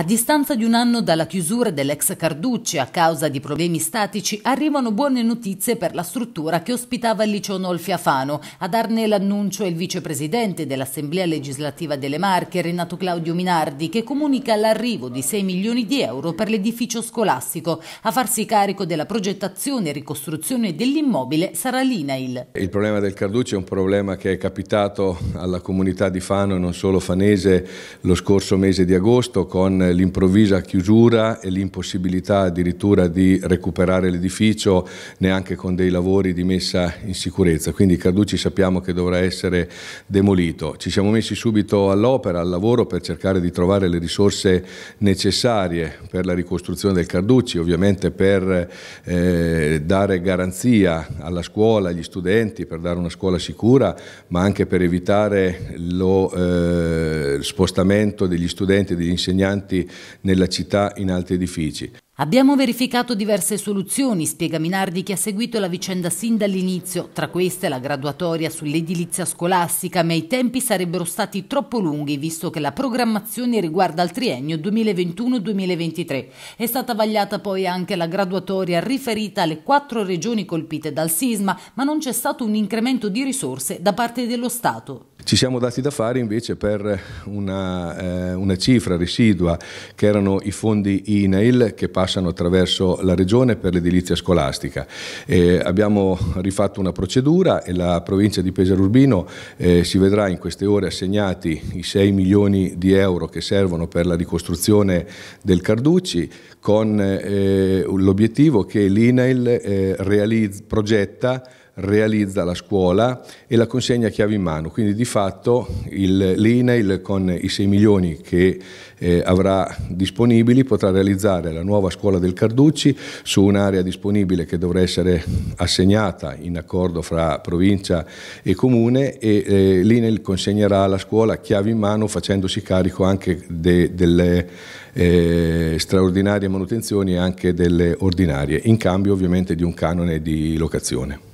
A distanza di un anno dalla chiusura dell'ex Carducci a causa di problemi statici, arrivano buone notizie per la struttura che ospitava il liceo Nolfia Fano. A darne l'annuncio è il vicepresidente dell'Assemblea legislativa delle Marche, Renato Claudio Minardi, che comunica l'arrivo di 6 milioni di euro per l'edificio scolastico. A farsi carico della progettazione e ricostruzione dell'immobile sarà l'INAIL. Il problema del Carducci è un problema che è capitato alla comunità di Fano, non solo fanese, lo scorso mese di agosto con l'improvvisa chiusura e l'impossibilità addirittura di recuperare l'edificio neanche con dei lavori di messa in sicurezza. Quindi Carducci sappiamo che dovrà essere demolito. Ci siamo messi subito all'opera, al lavoro per cercare di trovare le risorse necessarie per la ricostruzione del Carducci, ovviamente per eh, dare garanzia alla scuola, agli studenti, per dare una scuola sicura, ma anche per evitare lo eh, spostamento degli studenti e degli insegnanti impianti nella città in altri edifici. Abbiamo verificato diverse soluzioni, spiega Minardi che ha seguito la vicenda sin dall'inizio, tra queste la graduatoria sull'edilizia scolastica, ma i tempi sarebbero stati troppo lunghi visto che la programmazione riguarda il triennio 2021-2023. È stata vagliata poi anche la graduatoria riferita alle quattro regioni colpite dal sisma, ma non c'è stato un incremento di risorse da parte dello Stato. Ci siamo dati da fare invece per una, eh, una cifra residua che erano i fondi INAIL che passano attraverso la regione per l'edilizia scolastica. Eh, abbiamo rifatto una procedura e la provincia di Pesaro Urbino eh, si vedrà in queste ore assegnati i 6 milioni di euro che servono per la ricostruzione del Carducci con eh, l'obiettivo che l'INAIL eh, realizza, progetta realizza la scuola e la consegna chiave in mano, quindi di fatto fatto l'INAIL con i 6 milioni che eh, avrà disponibili potrà realizzare la nuova scuola del Carducci su un'area disponibile che dovrà essere assegnata in accordo fra provincia e comune e eh, l'INAIL consegnerà alla scuola chiavi in mano facendosi carico anche de, delle eh, straordinarie manutenzioni e anche delle ordinarie, in cambio ovviamente di un canone di locazione.